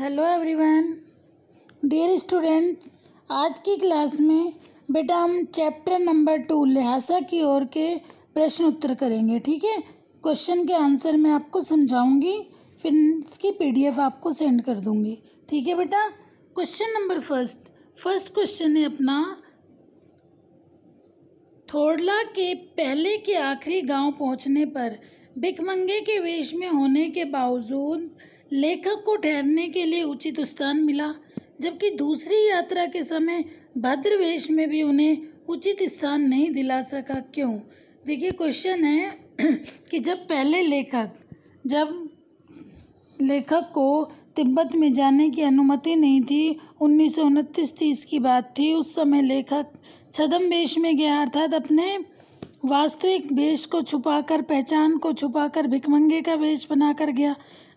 hello everyone dear student आज की class में बेटा हम चैप्टर नंबर टू लिहाजा की ओर के प्रश्न उत्तर करेंगे ठीक है क्वेश्चन के आंसर मैं आपको समझाऊंगी फिर इसकी पीडीएफ आपको सेंड कर दूंगी ठीक है बेटा question number first first question है अपना थोड़ला के पहले के आखिरी गांव पहुंचने पर भिकमंगे के वेश में होने के बावजूद लेखक को ठहरने के लिए उचित स्थान मिला जबकि दूसरी यात्रा के समय भद्र वेश में भी उन्हें उचित स्थान नहीं दिला सका क्यों देखिए क्वेश्चन है कि जब पहले लेखक जब लेखक को तिब्बत में जाने की अनुमति नहीं थी उन्नीस सौ उनतीस तीस की बात थी उस समय लेखक छदम वेश में गया अर्थात अपने वास्तविक वेश को छुपाकर पहचान को छुपाकर भिकमंगे का वेश बनाकर गया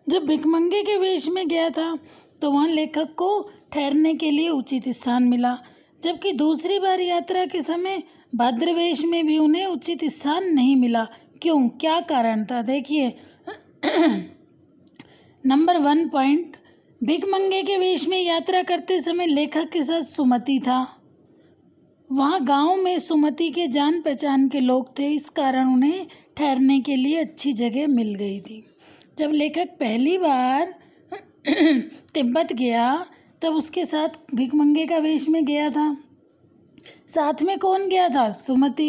जब भिकमंगे के वेश में गया था तो वहाँ लेखक को ठहरने के लिए उचित स्थान मिला जबकि दूसरी बार यात्रा के समय भद्रवेश में भी उन्हें उचित स्थान नहीं मिला क्यों क्या कारण था देखिए नंबर वन पॉइंट भिकमंगे के वेश में यात्रा करते समय लेखक के साथ सुमति था वहाँ गांव में सुमति के जान पहचान के लोग थे इस कारण उन्हें ठहरने के लिए अच्छी जगह मिल गई थी जब लेखक पहली बार तिब्बत गया तब उसके साथ भिकमंगे का वेश में गया था साथ में कौन गया था सुमति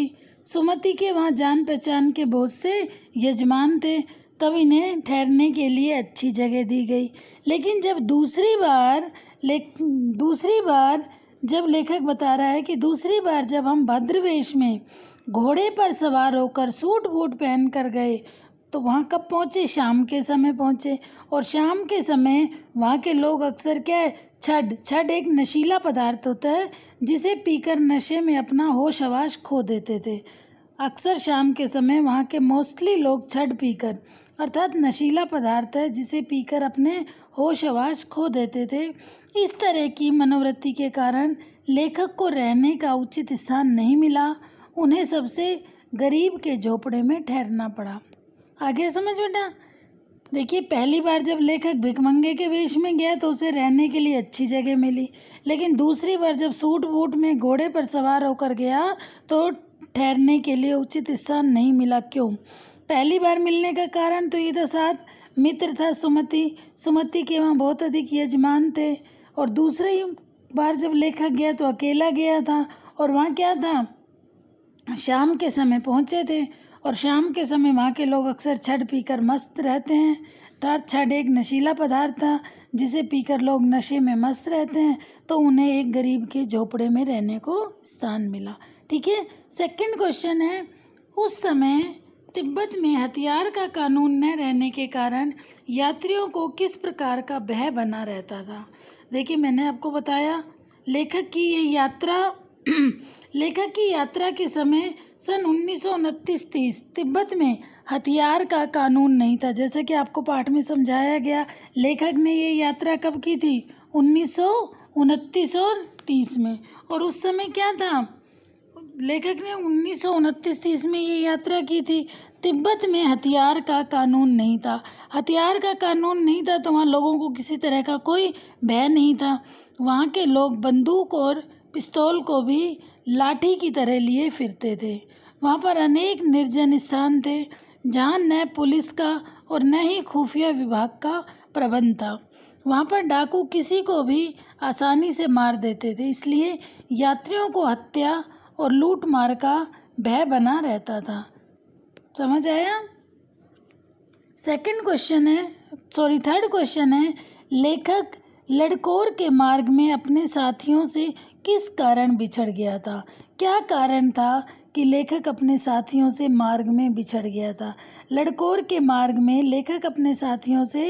सुमति के वहाँ जान पहचान के बहुत से यजमान थे तब इन्हें ठहरने के लिए अच्छी जगह दी गई लेकिन जब दूसरी बार ले दूसरी बार जब लेखक बता रहा है कि दूसरी बार जब हम भद्रवेश में घोड़े पर सवार होकर सूट बूट पहन कर गए तो वहाँ कब पहुँचे शाम के समय पहुँचे और शाम के समय वहाँ के लोग अक्सर क्या है छड छड एक नशीला पदार्थ होता है जिसे पीकर नशे में अपना होश आवाश खो देते थे अक्सर शाम के समय वहाँ के मोस्टली लोग छड पीकर अर्थात नशीला पदार्थ है जिसे पीकर अपने होश आवाश खो देते थे इस तरह की मनोवृत्ति के कारण लेखक को रहने का उचित स्थान नहीं मिला उन्हें सबसे गरीब के झोपड़े में ठहरना पड़ा आगे समझ बेटा देखिए पहली बार जब लेखक भिकमंगे के वेश में गया तो उसे रहने के लिए अच्छी जगह मिली लेकिन दूसरी बार जब सूट बूट में घोड़े पर सवार होकर गया तो ठहरने के लिए उचित स्थान नहीं मिला क्यों पहली बार मिलने का कारण तो ये था साथ मित्र था सुमति सुमति के वहाँ बहुत अधिक यजमान थे और दूसरी बार जब लेखक गया तो अकेला गया था और वहाँ क्या था शाम के समय पहुँचे थे और शाम के समय वहाँ के लोग अक्सर छठ पीकर मस्त रहते हैं तार छठ एक नशीला पदार्थ था जिसे पीकर लोग नशे में मस्त रहते हैं तो उन्हें एक गरीब के झोपड़े में रहने को स्थान मिला ठीक है सेकंड क्वेश्चन है उस समय तिब्बत में हथियार का कानून न रहने के कारण यात्रियों को किस प्रकार का भय बना रहता था देखिए मैंने आपको बताया लेखक की ये यात्रा लेखक की यात्रा के समय सन उन्नीस सौ उनतीस तीस तिब्बत में हथियार का कानून नहीं था जैसे कि आपको पाठ में समझाया गया लेखक ने ये यात्रा कब की थी उन्नीस सौ उनतीस और तीस में और उस समय क्या था लेखक ने उन्नीस सौ उनतीस तीस में ये यात्रा की थी तिब्बत में हथियार का कानून नहीं था हथियार का कानून नहीं था तो वहाँ लोगों को किसी तरह का कोई भय नहीं था वहाँ के लोग बंदूक और पिस्तौल को भी लाठी की तरह लिए फिरते थे वहाँ पर अनेक निर्जन स्थान थे जहाँ न पुलिस का और न ही खुफिया विभाग का प्रबंध था वहाँ पर डाकू किसी को भी आसानी से मार देते थे इसलिए यात्रियों को हत्या और लूट मार का भय बना रहता था समझ आया सेकंड क्वेश्चन है सॉरी थर्ड क्वेश्चन है लेखक लड़कोर के मार्ग में अपने साथियों से किस कारण बिछड़ गया था क्या कारण था कि लेखक अपने साथियों से मार्ग में बिछड़ गया था लड़कोर के मार्ग में लेखक अपने साथियों से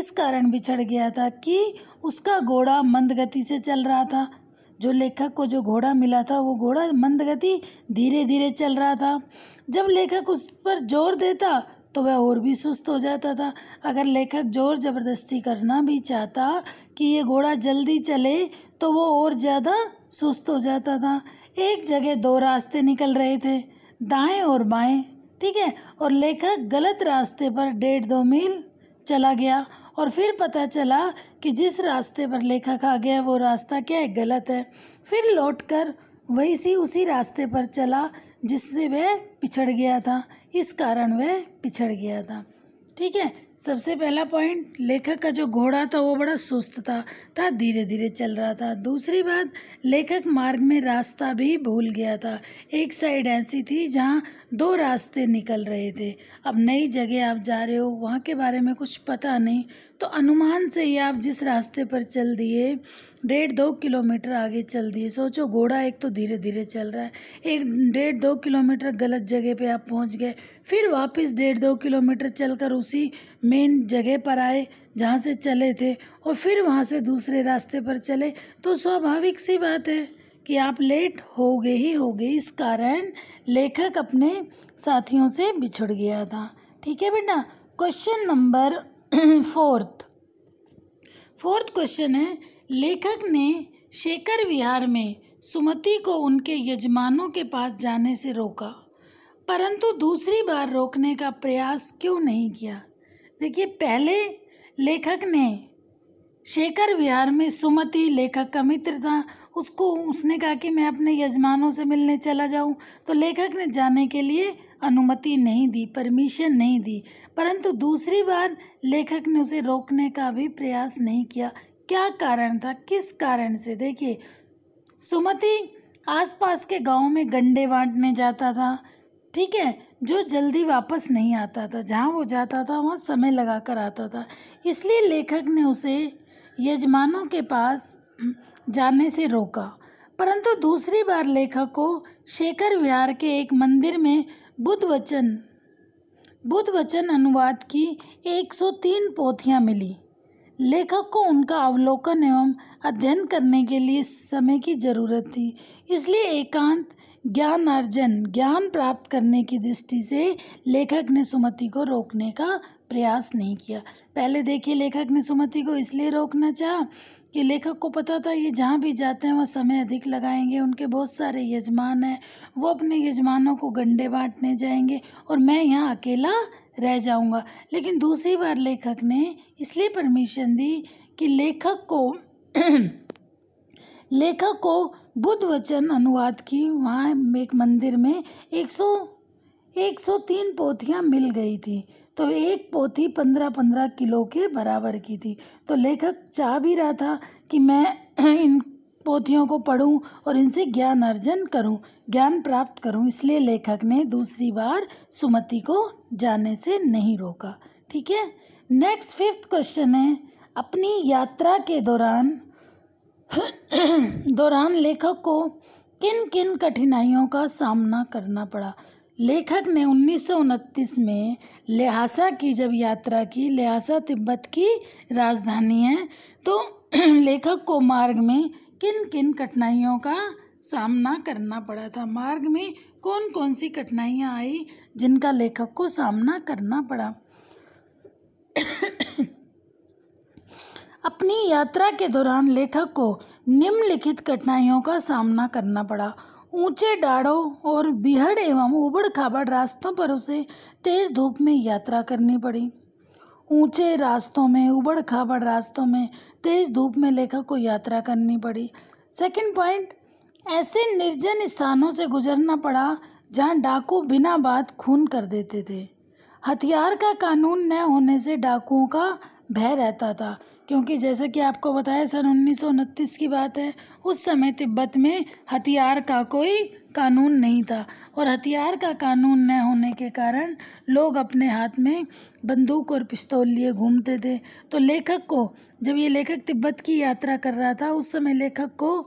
इस कारण बिछड़ गया था कि उसका घोड़ा मंद गति से चल रहा था जो लेखक को जो घोड़ा मिला था वो घोड़ा मंद गति धीरे धीरे चल रहा था जब लेखक उस पर जोर देता तो वह और भी सुस्त हो जाता था अगर लेखक जोर ज़बरदस्ती करना भी चाहता कि ये घोड़ा जल्दी चले तो वो और ज़्यादा सुस्त हो जाता था एक जगह दो रास्ते निकल रहे थे दाएं और बाएं ठीक है और लेखक गलत रास्ते पर डेढ़ दो मील चला गया और फिर पता चला कि जिस रास्ते पर लेखक आ गया वो रास्ता क्या है गलत है फिर लौटकर वैसी उसी रास्ते पर चला जिससे वह पिछड़ गया था इस कारण वह पिछड़ गया था ठीक है सबसे पहला पॉइंट लेखक का जो घोड़ा था वो बड़ा सुस्त था था धीरे धीरे चल रहा था दूसरी बात लेखक मार्ग में रास्ता भी भूल गया था एक साइड ऐसी थी जहाँ दो रास्ते निकल रहे थे अब नई जगह आप जा रहे हो वहाँ के बारे में कुछ पता नहीं तो अनुमान से ही आप जिस रास्ते पर चल दिए डेढ़ दो किलोमीटर आगे चल दिए सोचो घोड़ा एक तो धीरे धीरे चल रहा है एक डेढ़ दो किलोमीटर गलत जगह पे आप पहुंच गए फिर वापस डेढ़ दो किलोमीटर चलकर उसी मेन जगह पर आए जहाँ से चले थे और फिर वहाँ से दूसरे रास्ते पर चले तो स्वाभाविक सी बात है कि आप लेट हो गए ही हो गए इस कारण लेखक अपने साथियों से बिछड़ गया था ठीक है बेटा question number fourth fourth question है लेखक ने शेखर विहार में सुमति को उनके यजमानों के पास जाने से रोका परंतु दूसरी बार रोकने का प्रयास क्यों नहीं किया देखिए पहले लेखक ने शेखर विहार में सुमति लेखक का मित्र था उसको उसने कहा कि मैं अपने यजमानों से मिलने चला जाऊं तो लेखक ने जाने के लिए अनुमति नहीं दी परमिशन नहीं दी परंतु दूसरी बार लेखक ने उसे रोकने का भी प्रयास नहीं किया क्या कारण था किस कारण से देखिए सुमति आसपास के गांव में गंडे बांटने जाता था ठीक है जो जल्दी वापस नहीं आता था जहाँ वो जाता था वहाँ समय लगा कर आता था इसलिए लेखक ने उसे यजमानों के पास जाने से रोका परंतु दूसरी बार लेखक को शेखर विहार के एक मंदिर में बुद्ध वचन बुद्ध वचन अनुवाद की 103 पोथियाँ मिली लेखक को उनका अवलोकन एवं अध्ययन करने के लिए समय की जरूरत थी इसलिए एकांत ज्ञान अर्जन ज्ञान प्राप्त करने की दृष्टि से लेखक ने सुमति को रोकने का प्रयास नहीं किया पहले देखिए लेखक ने सुमति को इसलिए रोकना चाहा कि लेखक को पता था ये जहाँ भी जाते हैं वह समय अधिक लगाएंगे उनके बहुत सारे यजमान हैं वो अपने यजमानों को गंडे बांटने जाएंगे और मैं यहाँ अकेला रह जाऊंगा लेकिन दूसरी बार लेखक ने इसलिए परमिशन दी कि लेखक को लेखक को बुद्ध वचन अनुवाद की वहाँ एक मंदिर में एक सौ एक सौ तीन पोथियाँ मिल गई थी तो एक पोथी पंद्रह पंद्रह किलो के बराबर की थी तो लेखक चाह भी रहा था कि मैं इन पोथियों को पढूं और इनसे ज्ञान अर्जन करूं ज्ञान प्राप्त करूं इसलिए लेखक ने दूसरी बार सुमति को जाने से नहीं रोका ठीक है नेक्स्ट फिफ्थ क्वेश्चन है अपनी यात्रा के दौरान दौरान लेखक को किन किन कठिनाइयों का सामना करना पड़ा लेखक ने उन्नीस में लिहासा की जब यात्रा की लिहासा तिब्बत की राजधानी है तो लेखक को मार्ग में किन किन कठिनाइयों का सामना करना पड़ा था मार्ग में कौन कौन सी कठिनाइयाँ आई जिनका लेखक को सामना करना पड़ा अपनी यात्रा के दौरान लेखक को निम्नलिखित कठिनाइयों का सामना करना पड़ा ऊंचे डाढ़ों और बिहड़ एवं उबड़ खाबड़ रास्तों पर उसे तेज़ धूप में यात्रा करनी पड़ी ऊंचे रास्तों में उबड़ खाबड़ रास्तों में तेज धूप में लेखक को यात्रा करनी पड़ी सेकंड पॉइंट ऐसे निर्जन स्थानों से गुजरना पड़ा जहां डाकू बिना बात खून कर देते थे हथियार का कानून न होने से डाकुओं का भय रहता था क्योंकि जैसे कि आपको बताया सन उन्नीस की बात है उस समय तिब्बत में हथियार का कोई कानून नहीं था और हथियार का कानून न होने के कारण लोग अपने हाथ में बंदूक और पिस्तौल लिए घूमते थे तो लेखक को जब ये लेखक तिब्बत की यात्रा कर रहा था उस समय लेखक को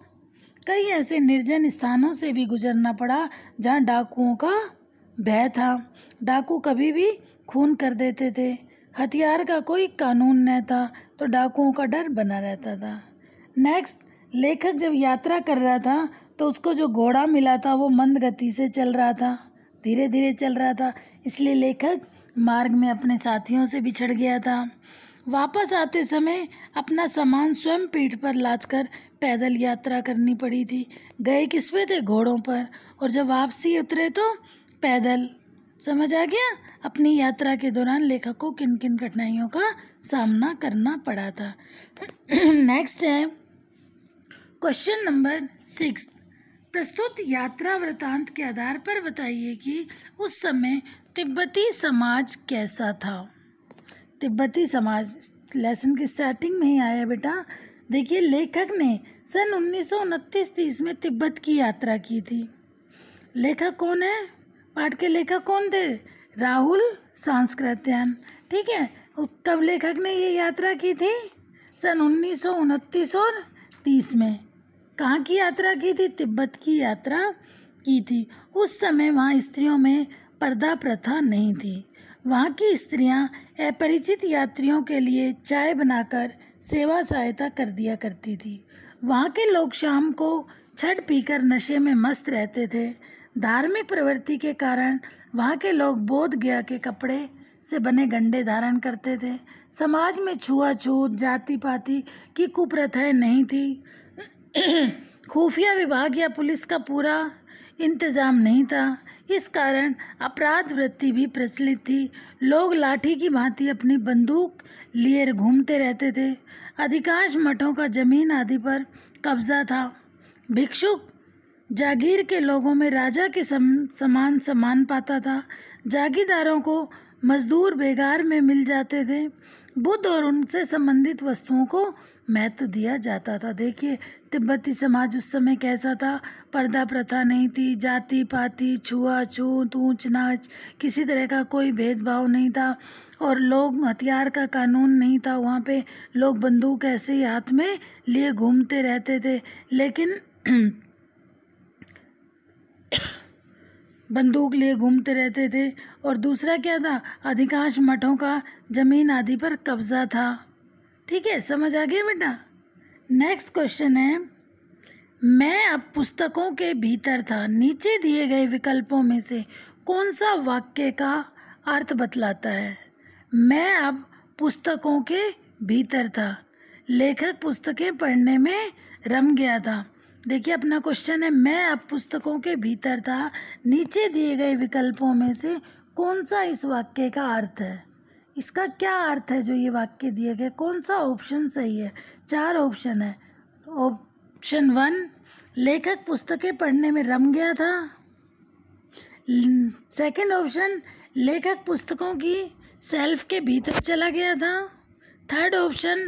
कई ऐसे निर्जन स्थानों से भी गुजरना पड़ा जहाँ डाकुओं का भय था डाकू कभी भी खून कर देते थे हथियार का कोई कानून नहीं था तो डाकुओं का डर बना रहता था नेक्स्ट लेखक जब यात्रा कर रहा था तो उसको जो घोड़ा मिला था वो मंद गति से चल रहा था धीरे धीरे चल रहा था इसलिए लेखक मार्ग में अपने साथियों से बिछड़ गया था वापस आते समय अपना सामान स्वयं पीठ पर लाद कर पैदल यात्रा करनी पड़ी थी गए किस पे थे घोड़ों पर और जब वापसी उतरे तो पैदल समझ आ गया अपनी यात्रा के दौरान लेखक को किन किन कठिनाइयों का सामना करना पड़ा था नेक्स्ट है क्वेश्चन नंबर सिक्स प्रस्तुत यात्रा वृतांत के आधार पर बताइए कि उस समय तिब्बती समाज कैसा था तिब्बती समाज लेसन की स्टार्टिंग में ही आया बेटा देखिए लेखक ने सन उन्नीस सौ में तिब्बत की यात्रा की थी लेखक कौन है पाठ के लेखक कौन थे राहुल सांस्कृत्यान ठीक है कब लेखक ने ये यात्रा की थी सन उन्नीस और तीस में कहाँ की यात्रा की थी तिब्बत की यात्रा की थी उस समय वहाँ स्त्रियों में पर्दा प्रथा नहीं थी वहाँ की स्त्रियाँ अपरिचित यात्रियों के लिए चाय बनाकर सेवा सहायता कर दिया करती थी वहाँ के लोग शाम को छठ पीकर नशे में मस्त रहते थे धार्मिक प्रवृत्ति के कारण वहाँ के लोग बोध गया के कपड़े से बने गंडे धारण करते थे समाज में छुआछूत जाति पाति की कुप्रथाएं नहीं थी खुफिया विभाग या पुलिस का पूरा इंतज़ाम नहीं था इस कारण अपराध वृत्ति भी प्रचलित थी लोग लाठी की भांति अपनी बंदूक लिए घूमते रहते थे अधिकांश मठों का जमीन आदि पर कब्जा था भिक्षुक जागीर के लोगों में राजा के सम, समान सम्मान पाता था जागीरदारों को मजदूर बेगार में मिल जाते थे बुद्ध और उनसे संबंधित वस्तुओं को महत्व दिया जाता था देखिए तिब्बती समाज उस समय कैसा था पर्दा प्रथा नहीं थी जाति पाति छूत ऊँच नाच किसी तरह का कोई भेदभाव नहीं था और लोग हथियार का कानून नहीं था वहाँ पे लोग बंदूक ऐसे ही हाथ में लिए घूमते रहते थे लेकिन बंदूक लिए घूमते रहते थे और दूसरा क्या था अधिकांश मठों का जमीन आदि पर कब्जा था ठीक है समझ आ गया बेटा नेक्स्ट क्वेश्चन है मैं अब पुस्तकों के भीतर था नीचे दिए गए विकल्पों में से कौन सा वाक्य का अर्थ बतलाता है मैं अब पुस्तकों के भीतर था लेखक पुस्तकें पढ़ने में रम गया था देखिए अपना क्वेश्चन है मैं अब पुस्तकों के भीतर था नीचे दिए गए विकल्पों में से कौन सा इस वाक्य का अर्थ है इसका क्या अर्थ है जो ये वाक्य दिए गए कौन सा ऑप्शन सही है चार ऑप्शन है ऑप्शन वन लेखक पुस्तकें पढ़ने में रम गया था सेकंड ऑप्शन लेखक पुस्तकों की सेल्फ के भीतर चला गया था थर्ड ऑप्शन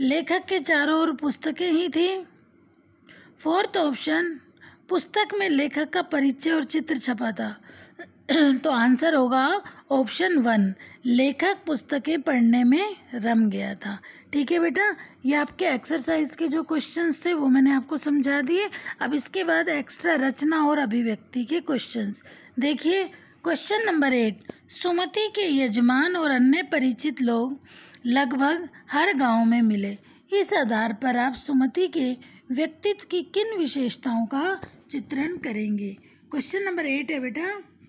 लेखक के चारों ओर पुस्तकें ही थी फोर्थ ऑप्शन पुस्तक में लेखक का परिचय और चित्र छपा था तो आंसर होगा ऑप्शन वन लेखक पुस्तकें पढ़ने में रम गया था ठीक है बेटा ये आपके एक्सरसाइज के जो क्वेश्चंस थे वो मैंने आपको समझा दिए अब इसके बाद एक्स्ट्रा रचना और अभिव्यक्ति के क्वेश्चंस देखिए क्वेश्चन नंबर एट सुमति के यजमान और अन्य परिचित लोग लगभग हर गांव में मिले इस आधार पर आप सुमति के व्यक्तित्व की किन विशेषताओं का चित्रण करेंगे क्वेश्चन नंबर एट है बेटा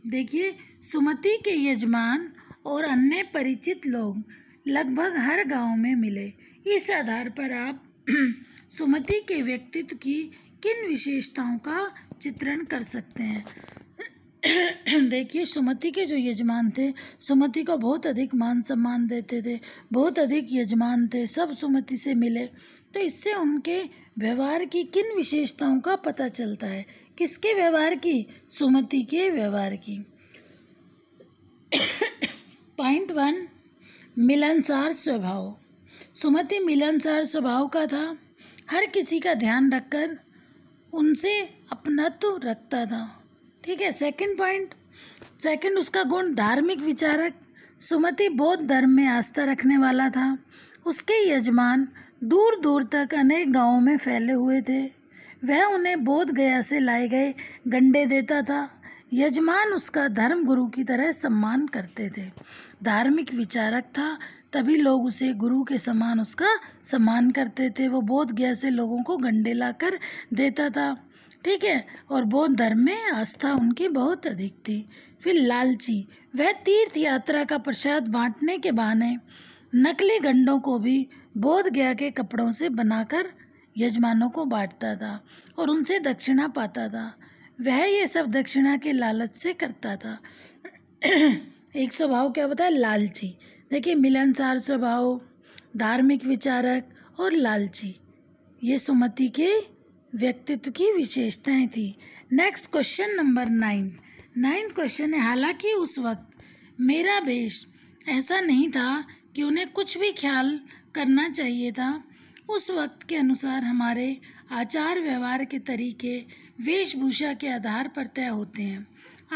देखिए सुमति के यजमान और अन्य परिचित लोग लगभग हर गांव में मिले इस आधार पर आप सुमति के व्यक्तित्व की किन विशेषताओं का चित्रण कर सकते हैं देखिए सुमति के जो यजमान थे सुमति को बहुत अधिक मान सम्मान देते थे बहुत अधिक यजमान थे सब सुमति से मिले तो इससे उनके व्यवहार की किन विशेषताओं का पता चलता है किसके व्यवहार की सुमति के व्यवहार की पॉइंट वन मिलनसार स्वभाव सुमति मिलनसार स्वभाव का था हर किसी का ध्यान रखकर उनसे अपनत्व रखता था ठीक है सेकंड पॉइंट सेकंड उसका गुण धार्मिक विचारक सुमति बौद्ध धर्म में आस्था रखने वाला था उसके यजमान दूर दूर तक अनेक गांवों में फैले हुए थे वह उन्हें बोध गया से लाए गए गंडे देता था यजमान उसका धर्म गुरु की तरह सम्मान करते थे धार्मिक विचारक था तभी लोग उसे गुरु के समान उसका सम्मान करते थे वो बोध गया से लोगों को गंडे लाकर देता था ठीक है और बौद्ध धर्म में आस्था उनकी बहुत अधिक थी फिर लालची वह तीर्थ यात्रा का प्रसाद बांटने के बहाने नकली गंडों को भी बोध गया के कपड़ों से बनाकर यजमानों को बांटता था और उनसे दक्षिणा पाता था वह ये सब दक्षिणा के लालच से करता था एक स्वभाव क्या बताया लालची देखिए मिलनसार स्वभाव धार्मिक विचारक और लालची ये सुमति के व्यक्तित्व की विशेषताएं थी next question number nine ninth question है हालांकि उस वक्त मेरा भेष ऐसा नहीं था कि उन्हें कुछ भी ख्याल करना चाहिए था उस वक्त के अनुसार हमारे आचार व्यवहार के तरीके वेशभूषा के आधार पर तय होते हैं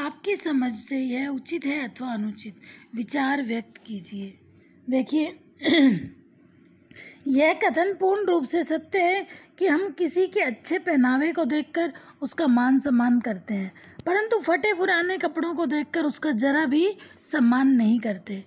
आपकी समझ से यह उचित है अथवा अनुचित विचार व्यक्त कीजिए देखिए यह कथन पूर्ण रूप से सत्य है कि हम किसी के अच्छे पहनावे को देखकर उसका मान सम्मान करते हैं परंतु फटे पुराने कपड़ों को देखकर उसका जरा भी सम्मान नहीं करते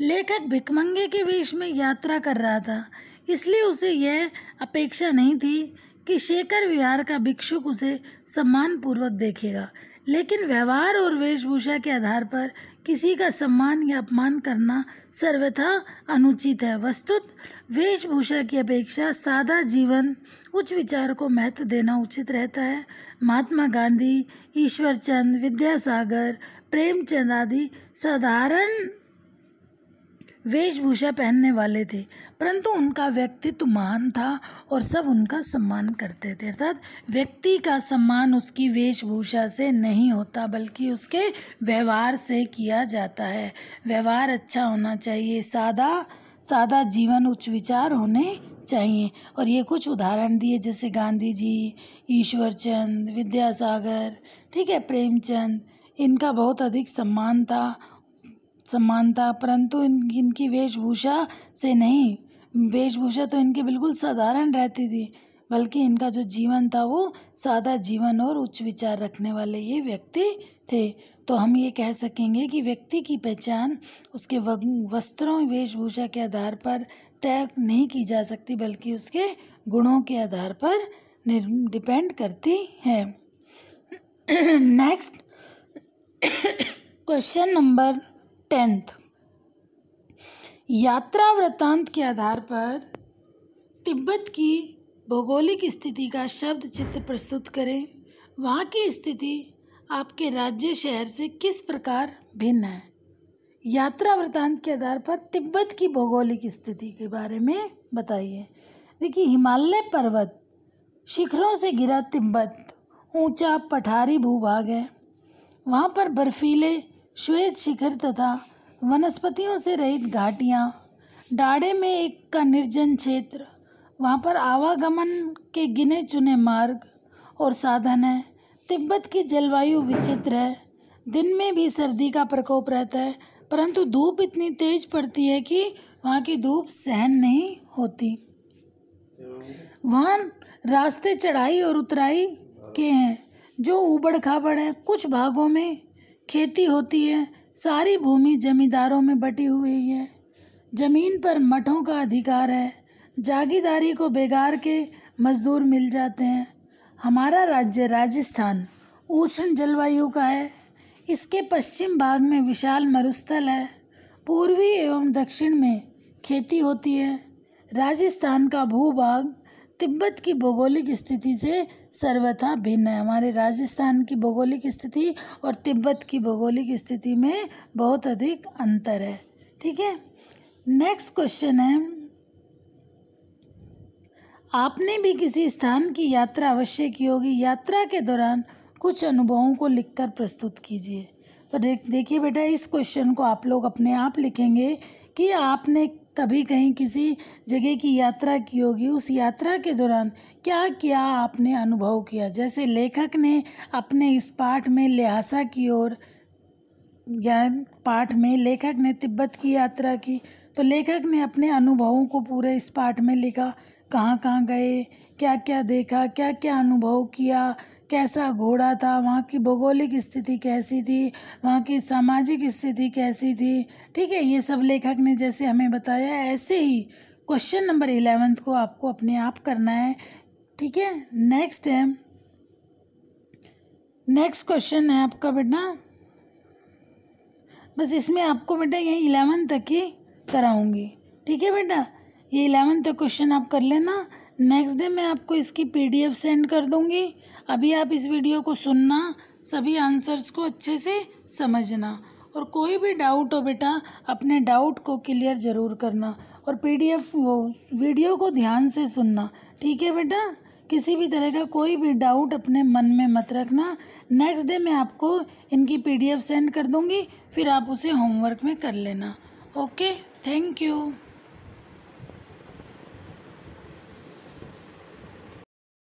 लेखक भिकमंगे के वेश में यात्रा कर रहा था इसलिए उसे यह अपेक्षा नहीं थी कि शेखर विहार का भिक्षुक उसे सम्मानपूर्वक देखेगा लेकिन व्यवहार और वेशभूषा के आधार पर किसी का सम्मान या अपमान करना सर्वथा अनुचित है वस्तुत वेशभूषा की अपेक्षा सादा जीवन उच्च विचार को महत्व देना उचित रहता है महात्मा गांधी ईश्वरचंद विद्यासागर प्रेमचंद आदि साधारण वेशभूषा पहनने वाले थे परंतु उनका व्यक्तित्व महान था और सब उनका सम्मान करते थे अर्थात व्यक्ति का सम्मान उसकी वेशभूषा से नहीं होता बल्कि उसके व्यवहार से किया जाता है व्यवहार अच्छा होना चाहिए सादा सादा जीवन उच्च विचार होने चाहिए और ये कुछ उदाहरण दिए जैसे गांधी जी ईश्वरचंद विद्यासागर ठीक है प्रेमचंद इनका बहुत अधिक सम्मान था सम्मान था परंतु इन इनकी वेशभूषा से नहीं वेशभूषा तो इनकी बिल्कुल साधारण रहती थी बल्कि इनका जो जीवन था वो सादा जीवन और उच्च विचार रखने वाले ये व्यक्ति थे तो हम ये कह सकेंगे कि व्यक्ति की पहचान उसके वस्त्रों वेशभूषा के आधार पर तय नहीं की जा सकती बल्कि उसके गुणों के आधार पर डिपेंड करती है नेक्स्ट क्वेश्चन नंबर टेंथ यात्रा वृत्तांत के आधार पर तिब्बत की भौगोलिक स्थिति का शब्द चित्र प्रस्तुत करें वहाँ की स्थिति आपके राज्य शहर से किस प्रकार भिन्न है यात्रा वृत्तांत के आधार पर तिब्बत की भौगोलिक स्थिति के बारे में बताइए देखिए हिमालय पर्वत शिखरों से घिरा तिब्बत ऊंचा पठारी भूभाग है वहाँ पर बर्फीले श्वेत शिखर तथा वनस्पतियों से रहित घाटियाँ डाड़े में एक का निर्जन क्षेत्र वहाँ पर आवागमन के गिने चुने मार्ग और साधन हैं तिब्बत की जलवायु विचित्र है दिन में भी सर्दी का प्रकोप रहता है परंतु धूप इतनी तेज पड़ती है कि वहाँ की धूप सहन नहीं होती वहाँ रास्ते चढ़ाई और उतराई के हैं जो उबड़ खाबड़ है कुछ भागों में खेती होती है सारी भूमि जमींदारों में बटी हुई है ज़मीन पर मठों का अधिकार है जागीदारी को बेगार के मज़दूर मिल जाते हैं हमारा राज्य राजस्थान उष्ण जलवायु का है इसके पश्चिम भाग में विशाल मरुस्थल है पूर्वी एवं दक्षिण में खेती होती है राजस्थान का भूभाग तिब्बत की भौगोलिक स्थिति से सर्वथा भिन्न है हमारे राजस्थान की भौगोलिक स्थिति और तिब्बत की भौगोलिक स्थिति में बहुत अधिक अंतर है ठीक है नेक्स्ट क्वेश्चन है आपने भी किसी स्थान की यात्रा अवश्य की होगी यात्रा के दौरान कुछ अनुभवों को लिखकर प्रस्तुत कीजिए तो देख देखिए बेटा इस क्वेश्चन को आप लोग अपने आप लिखेंगे कि आपने कभी कहीं किसी जगह की यात्रा की होगी उस यात्रा के दौरान क्या क्या आपने अनुभव किया जैसे लेखक ने अपने इस पाठ में लिहासा की ओर या पाठ में लेखक ने तिब्बत की यात्रा की तो लेखक ने अपने अनुभवों को पूरे इस पाठ में लिखा कहाँ कहाँ गए क्या क्या देखा क्या क्या अनुभव किया कैसा घोड़ा था वहाँ की भौगोलिक स्थिति कैसी थी वहाँ की सामाजिक स्थिति कैसी थी ठीक है ये सब लेखक ने जैसे हमें बताया ऐसे ही क्वेश्चन नंबर इलेवेंथ को आपको अपने आप करना है ठीक है नेक्स्ट है नेक्स्ट क्वेश्चन है आपका बेटा बस इसमें आपको बेटा यही इलेवन तक ही कराऊंगी ठीक है बेटा ये इलेवन तक क्वेश्चन आप कर लेना नेक्स्ट डे मैं आपको इसकी पीडीएफ सेंड कर दूंगी अभी आप इस वीडियो को सुनना सभी आंसर्स को अच्छे से समझना और कोई भी डाउट हो बेटा अपने डाउट को क्लियर ज़रूर करना और पीडीएफ वो वीडियो को ध्यान से सुनना ठीक है बेटा किसी भी तरह का कोई भी डाउट अपने मन में मत रखना नेक्स्ट डे मैं आपको इनकी पीडीएफ सेंड कर दूँगी फिर आप उसे होमवर्क में कर लेना ओके थैंक यू